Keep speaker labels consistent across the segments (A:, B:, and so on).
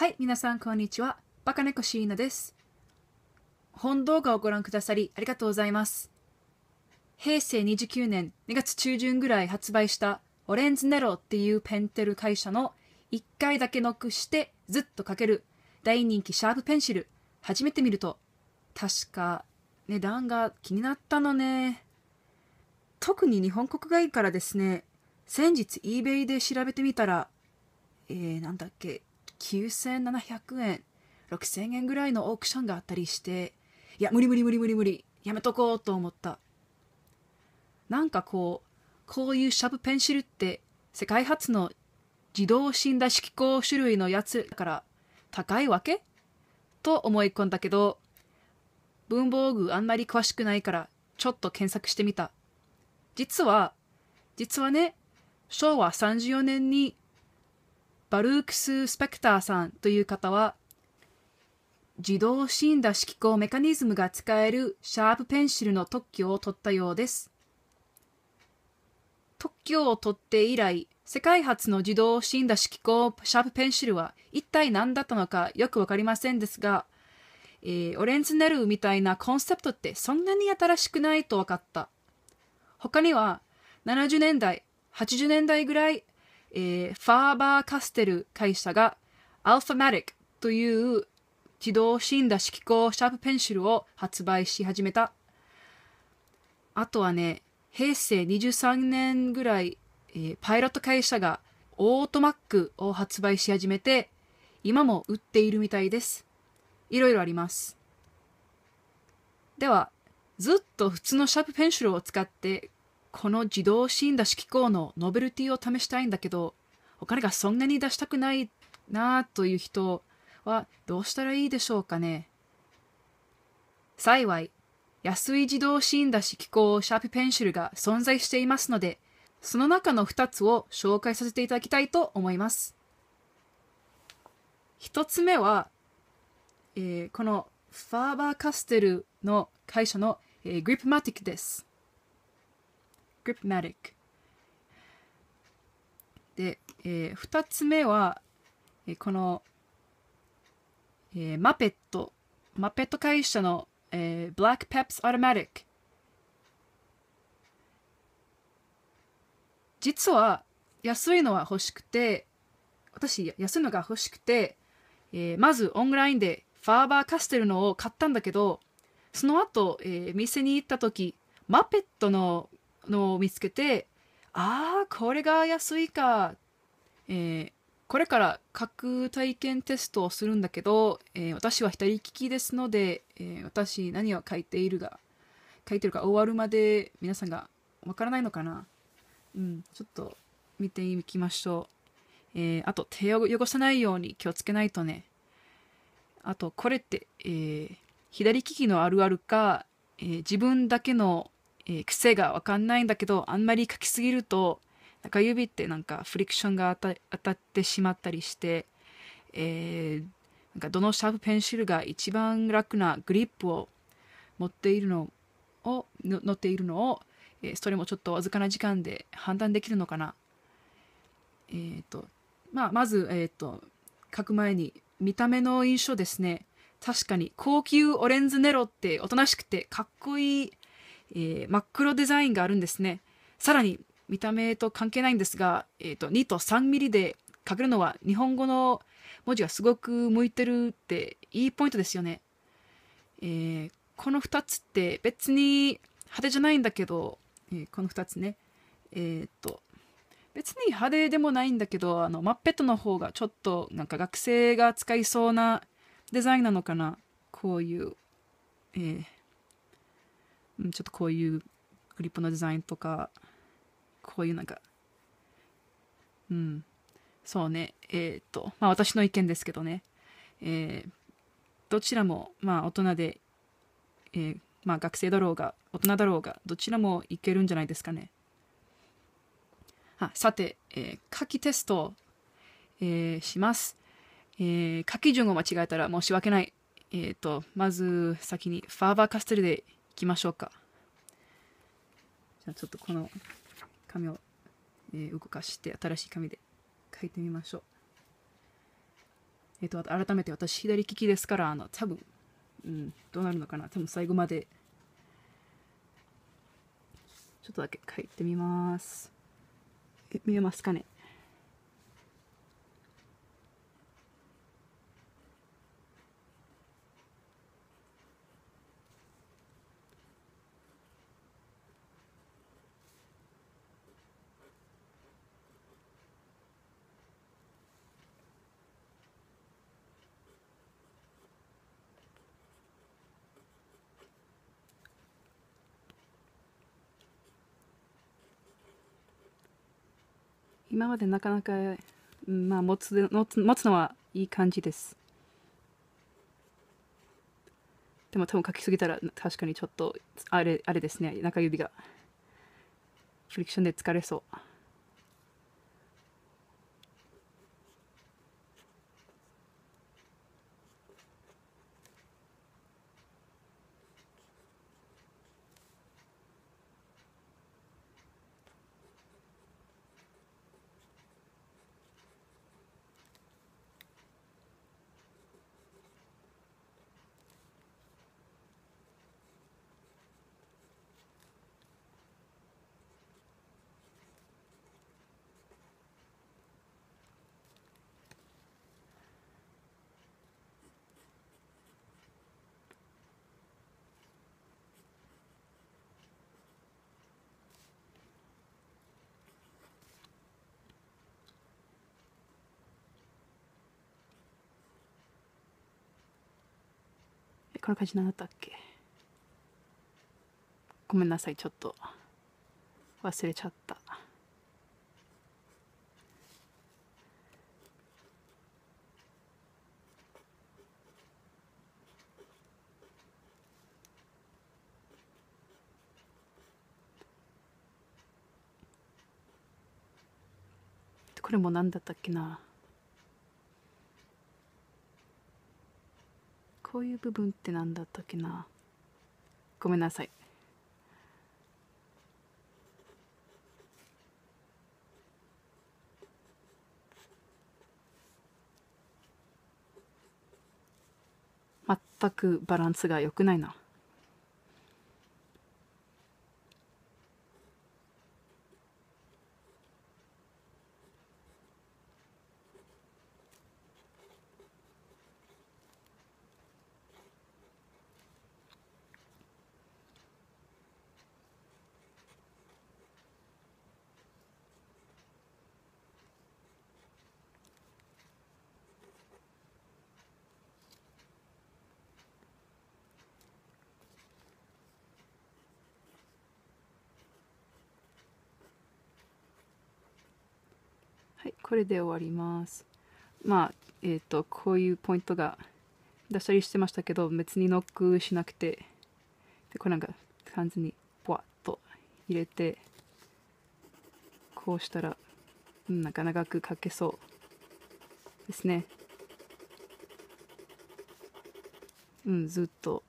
A: はい、皆さん、こんにちは。バカ猫シーナです。本動画をご覧くださりありがとうございます。平成29年2月中旬ぐらい発売したオレンズネロっていうペンテル会社の1回だけノックしてずっと書ける大人気シャープペンシル初めて見ると確か値段が気になったのね。特に日本国外からですね先日 eBay で調べてみたらえー、なんだっけ9700円6000円ぐらいのオークションがあったりしていや無理無理無理無理無理やめとこうと思ったなんかこうこういうシャープペンシルって世界初の自動診断式工種類のやつだから高いわけと思い込んだけど文房具あんまり詳しくないからちょっと検索してみた実は実はね昭和34年にバルークス・スペクターさんという方は、自動死んだ色メカニズムが使えるシャープペンシルの特許を取ったようです。特許を取って以来、世界初の自動死んだ色シャープペンシルは一体何だったのかよくわかりませんですが、えー、オレンズネルみたいなコンセプトってそんなに新しくないと分かった。他には70年代、80年代ぐらいえー、ファーバー・カステル会社が Alphamatic という自動診断式色シャープペンシルを発売し始めた。あとはね、平成23年ぐらい、えー、パイロット会社がオートマックを発売し始めて、今も売っているみたいです。いろいろあります。では、ずっと普通のシャープペンシルを使ってこの自動診断機構のノベルティを試したいんだけど、お金がそんなに出したくないなという人はどうしたらいいでしょうかね。幸い、安い自動診断機構シャープペンシルが存在していますので、その中の2つを紹介させていただきたいと思います。1つ目は、えー、このファーバーカステルの会社の、えー、グリップマティックです。Scriptmatic で、えー、2つ目は、えー、この、えー、マペットマペット会社の、えー、Black Peps Automatic 実は安いのは欲しくて私安いのが欲しくて、えー、まずオンラインでファーバーカステルのを買ったんだけどその後、えー、店に行った時マペットののを見つけてああこれが安いか、えー、これから核体験テストをするんだけど、えー、私は左利きですので、えー、私何を書いているが書いてるか終わるまで皆さんがわからないのかなうんちょっと見ていきましょう、えー、あと手を汚さないように気をつけないとねあとこれって、えー、左利きのあるあるか、えー、自分だけのえー、癖が分かんないんだけどあんまり書きすぎると中指ってなんかフリクションが当たってしまったりして、えー、なんかどのシャープペンシルが一番楽なグリップを持っているのを乗っているのを、えー、それもちょっとわずかな時間で判断できるのかな。えっ、ー、とまあ、まず、えっ、ー、と書く前に見た目の印象ですね。確かに高級オレンズネロっておとなしくてかっこいいえー、真っ黒デザインがあるんですねさらに見た目と関係ないんですが、えーと、2と3ミリで書けるのは日本語の文字がすごく向いてるっていいポイントですよね、えー、この2つって別に派手じゃないんだけど、えー、この2つねえっ、と別に派手でもないんだけどあのマッペットの方がちょっとなんか学生が使いそうなデザインなのかなこういう、えー、ちょっとこういうグリップのデザインとかこういうなんかうんそうねえっ、とまあ私の意見ですけどねえー、どちらもまあ大人で、えー、まあ学生だろうが大人だろうがどちらもいけるんじゃないですかねあさて、えー、書きテストえー、します、えー、書き順を間違えたら申し訳ないえっ、ー、とまず先にファーバーカステルで行きましょうかじゃあちょっとこの紙を、えー、動かして新しい紙で書いてみましょうえっ、ー、と改めて私左利きですからあの多分、うん、どうなるのかな多分最後までちょっとだけ書いてみます見えますかね今までなかなか、まあ、持つ持つ持つのはいい感じですでも多分書きすぎたら確かにちょっとあれあれですね中指がフリクションで疲れそうこんな感じなんだったっけごめんなさいちょっと忘れちゃったこれも何だったっけなこういう部分って何だったっけなごめんなさい全くバランスが良くないなこれで終わります。まあ、えっ、ー、と、こういうポイントが出したりしてましたけど、別にノックしなくて、で、これなんか完全にぽわっと入れて、こうしたら、なか長く書けそうですね。うん、ずっと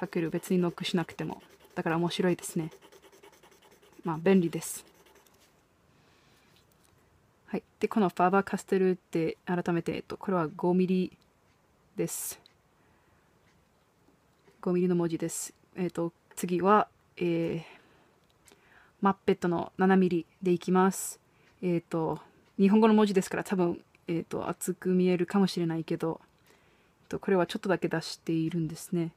A: 書ける。別にノックしなくても。だから面白いですね。まあ、便利です。はい、でこのファーバーカステルって改めて、えっと、これは5ミリです5ミリの文字ですえっと次は、えー、マッペットの7ミリでいきますえっ、と日本語の文字ですから多分、えっ、ー、と厚く見えるかもしれないけど、えっと、これはちょっとだけ出しているんですね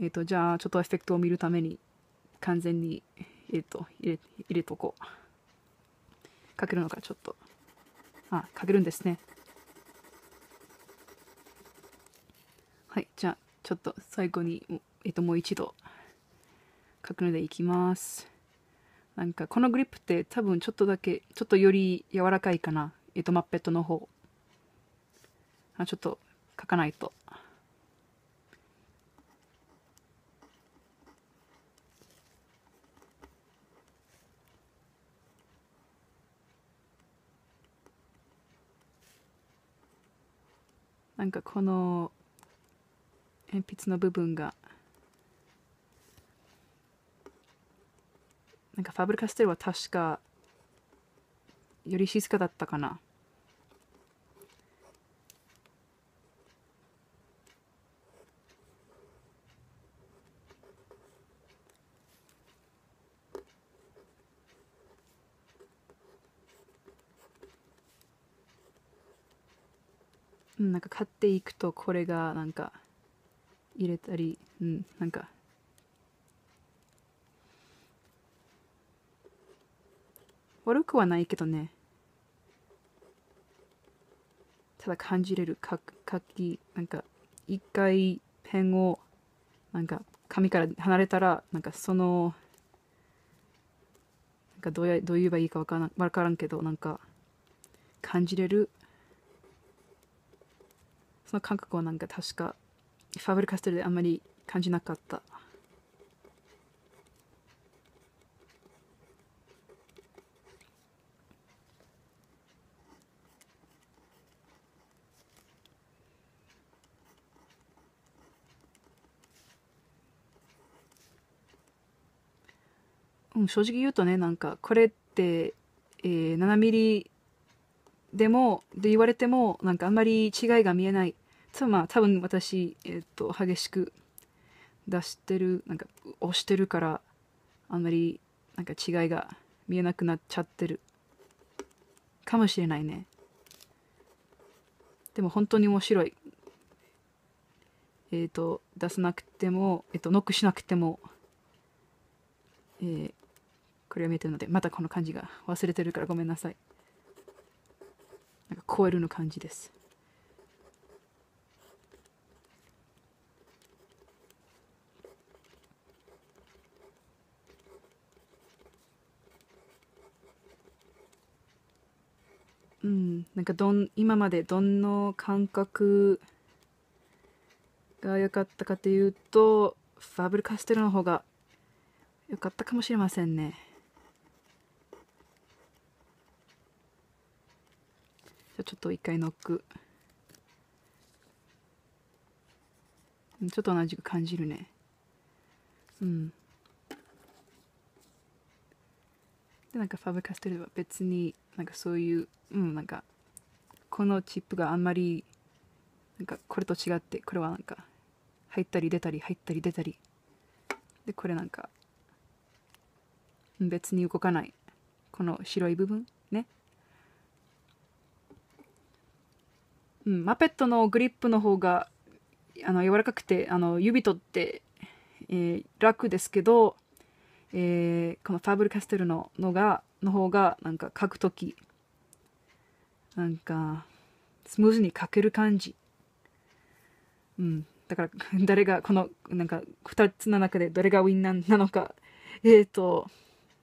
A: えっとじゃあちょっとエフェクトを見るために完全にえっと入れ入れとこうかけるのかちょっとあかけるんですねはいじゃあちょっと最後にえっともう一度書くのでいきますなんかこのグリップって多分ちょっとだけちょっとより柔らかいかなえっとマッペットの方あちょっと書かないとなんかこの鉛筆の部分がなんかファブルカステルは確かより静かだったかなうん、なんか買っていくとこれがなんか入れたり、うん、なんか悪くはないけどねただ感じれる書きなんか一回ペンをなんか紙から離れたらなんかそのなんかどうやどう言えばいいか分からん分からんけどなんか感じれるその感覚はなんか確かファブルカステルであんまり感じなかったうん、正直言うとねなんかこれって、えー、7ミリでもで言われてもなんかあんまり違いが見えないまあ多分私、えっと激しく出してるなんか押してるからあんまりなんか違いが見えなくなっちゃってるかもしれないねでも本当に面白いえっ、ー、と出さなくても、えっ、ー、とノックしなくても、えー、これは見えてるのでまたこの感じが忘れてるからごめんなさいなんか超えるの感じですなんかどん今までどんな感覚が良かったかというとファブルカステルの方が良かったかもしれませんねじゃちょっと一回ノックちょっと同じく感じるねうんでなんかファブルカステルは別になんかそういううんなんかこのチップがあんまりなんかこれと違ってこれはなんか入ったり出たり入ったり出たりでこれなんか別に動かないこの白い部分ねうんマペットのグリップの方があの柔らかくてあの指取って、えー、楽ですけど、えー、このファブルカステルののがの方がなんか書く時なんかスムーズに書ける感じうんだから 誰がこのなんか二つの中でどれがウィンナーなのかえっ、ー、と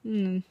A: うん